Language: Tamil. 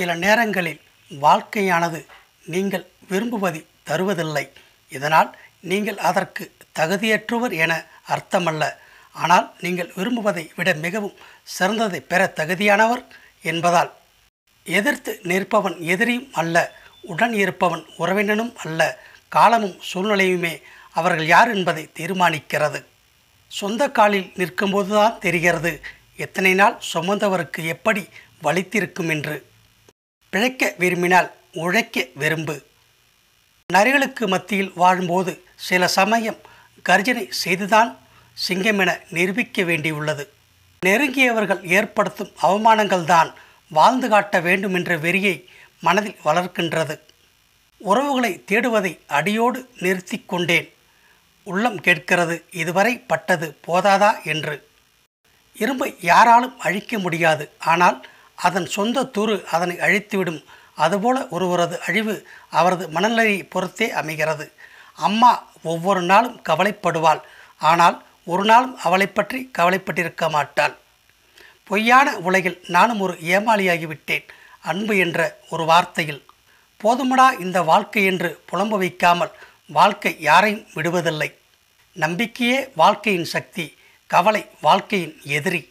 சில நேரங்களில் வாழ்க்கையானது நீங்கள் விரும்புவதை தருவதில்லை இதனால் நீங்கள் அதற்கு தகுதியற்றவர் என அர்த்தமல்ல ஆனால் நீங்கள் விரும்புவதை விட மிகவும் சிறந்ததை பெற தகுதியானவர் என்பதால் எதிர்த்து நிற்பவன் எதிரியும் அல்ல உடன் இருப்பவன் உறவினனும் அல்ல காலமும் சூழ்நிலையுமே அவர்கள் யார் என்பதை தீர்மானிக்கிறது சொந்த காலில் நிற்கும்போதுதான் தெரிகிறது எத்தனை நாள் சுமந்தவருக்கு எப்படி வலித்திருக்கும் என்று பிழைக்க விரும்பினால் உழைக்க விரும்பு நரிகளுக்கு மத்தியில் வாழும்போது சில சமயம் கர்ஜனை செய்துதான் சிங்கம் என நிரூபிக்க வேண்டியுள்ளது நெருங்கியவர்கள் ஏற்படுத்தும் அவமானங்கள் தான் வாழ்ந்து காட்ட வேண்டும் என்ற வெறியை மனதில் வளர்க்கின்றது உறவுகளை தேடுவதை அடியோடு நிறுத்தி கொண்டேன் உள்ளம் கேட்கிறது இதுவரை பட்டது போதாதா என்று இரும்பை யாராலும் அழிக்க முடியாது ஆனால் அதன் சொந்த துரு அதனை அழித்துவிடும் அதுபோல ஒருவரது அழிவு அவரது மனநிலையை பொறுத்தே அமைகிறது அம்மா ஒவ்வொரு நாளும் கவலைப்படுவாள் ஆனால் ஒரு நாளும் அவளை பற்றி கவலைப்பட்டிருக்க மாட்டாள் பொய்யான உலகில் நானும் ஒரு ஏமாளியாகிவிட்டேன் அன்பு என்ற ஒரு வார்த்தையில் போதுமடா இந்த வாழ்க்கை என்று புலம்ப வைக்காமல் வாழ்க்கை யாரையும் விடுவதில்லை நம்பிக்கையே வாழ்க்கையின் சக்தி கவலை வாழ்க்கையின் எதிரி